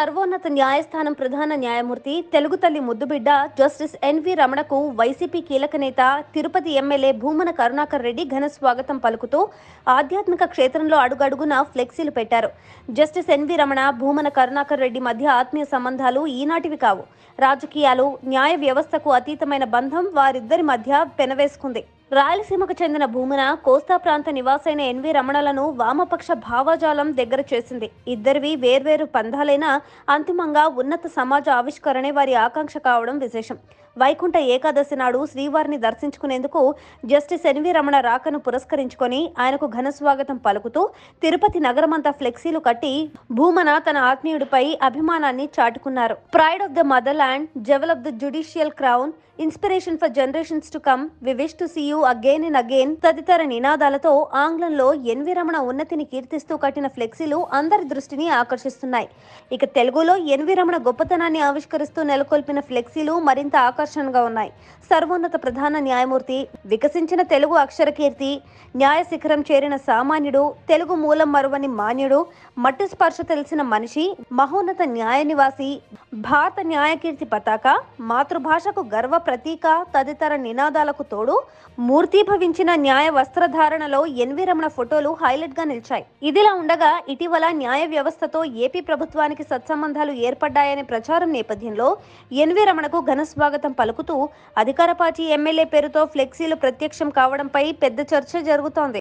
సర్వోన్నత న్యాయస్థానం ప్రధాన న్యాయమూర్తి తెలుగు తల్లి ముద్దుబిడ్డ జస్టిస్ ఎన్వి రమణకు వైసీపీ కీలక నేత తిరుపతి ఎమ్మెల్యే భూమన కరుణాకర్ రెడ్డి ఘన స్వాగతం పలుకుతూ ఆధ్యాత్మిక క్షేత్రంలో అడుగడుగున ఫ్లెక్సీలు పెట్టారు జస్టిస్ ఎన్వి రమణ భూమన కరుణాకర్ రెడ్డి మధ్య ఆత్మీయ సంబంధాలు ఈనాటివి కావు రాజకీయాలు న్యాయ వ్యవస్థకు అతీతమైన బంధం వారిద్దరి మధ్య పెనవేసుకుంది రాయలసీమకు చెందిన భూమిన కోస్తా ప్రాంత నివాసైన ఎన్వి రమణలను వామపక్ష భావజాలం దగ్గర చేసింది ఇద్దరివి వేర్వేరు పంధాలైనా అంతిమంగా ఉన్నత సమాజ ఆవిష్కరణే వారి ఆకాంక్ష కావడం విశేషం వైకుంఠ ఏకాదశి నాడు శ్రీవారిని దర్శించుకునేందుకు జస్టిస్ ఎన్వి రమణ రాకను పురస్కరించుకొని ఆయనకు ఘనస్వాగతం పలుకుతూ తిరుపతి నగరమంతా ఫ్లెక్సీలు కట్టి భూమన తన ఆత్మీయుడిపై అభిమానాన్ని చాటుకున్నారు pride of the motherland jewel of the judicial crown inspiration for generations to come we wish to see you again and again తదితర నినాదాలతో ఆంగ్లంలో ఎన్వి రమణ ఉన్నతిని కీర్తిస్తూ కట్టిన ఫ్లెక్సీలు అందరి దృష్టిని ఆకర్షిస్తున్నాయి ఇక తెలుగులో ఎన్వి రమణ గొప్పతనాన్ని ఆవిష్కరిస్తూ నెలకొల్పిన ఫ్లెక్సీలు మరింత ఆకర్షణగా ఉన్నాయి సర్వోన్నత ప్రధాన న్యాయమూర్తి వికసించిన తెలుగు అక్షర కీర్తి న్యాయ శిఖరం చేరిన సామాన్యుడు తెలుగు మూలం మరువని మాన్యుడు మట్టి స్పర్శ తెలిసిన మనిషి మహోన్నత న్యాయ నివాసి భారత న్యాయకీర్తి పతాక మాతృభాషకు గర్వ ప్రతీక తదితర నినాదాలకు తోడు మూర్తిభవించిన న్యాయ వస్త్రధారణలో ఎన్వి రమణ ఫోటోలు హైలైట్ గా నిలిచాయి ఇదిలా ఉండగా ఇటీవల న్యాయ వ్యవస్థతో ఏపీ ప్రభుత్వానికి సత్సంబంధాలు ఏర్పడ్డాయనే ప్రచారం నేపథ్యంలో ఎన్వి రమణకు ఘన స్వాగతం పలుకుతూ అధికార పార్టీ ఎమ్మెల్యే పేరుతో ఫ్లెక్సీలు ప్రత్యక్షం కావడంపై పెద్ద చర్చ జరుగుతోంది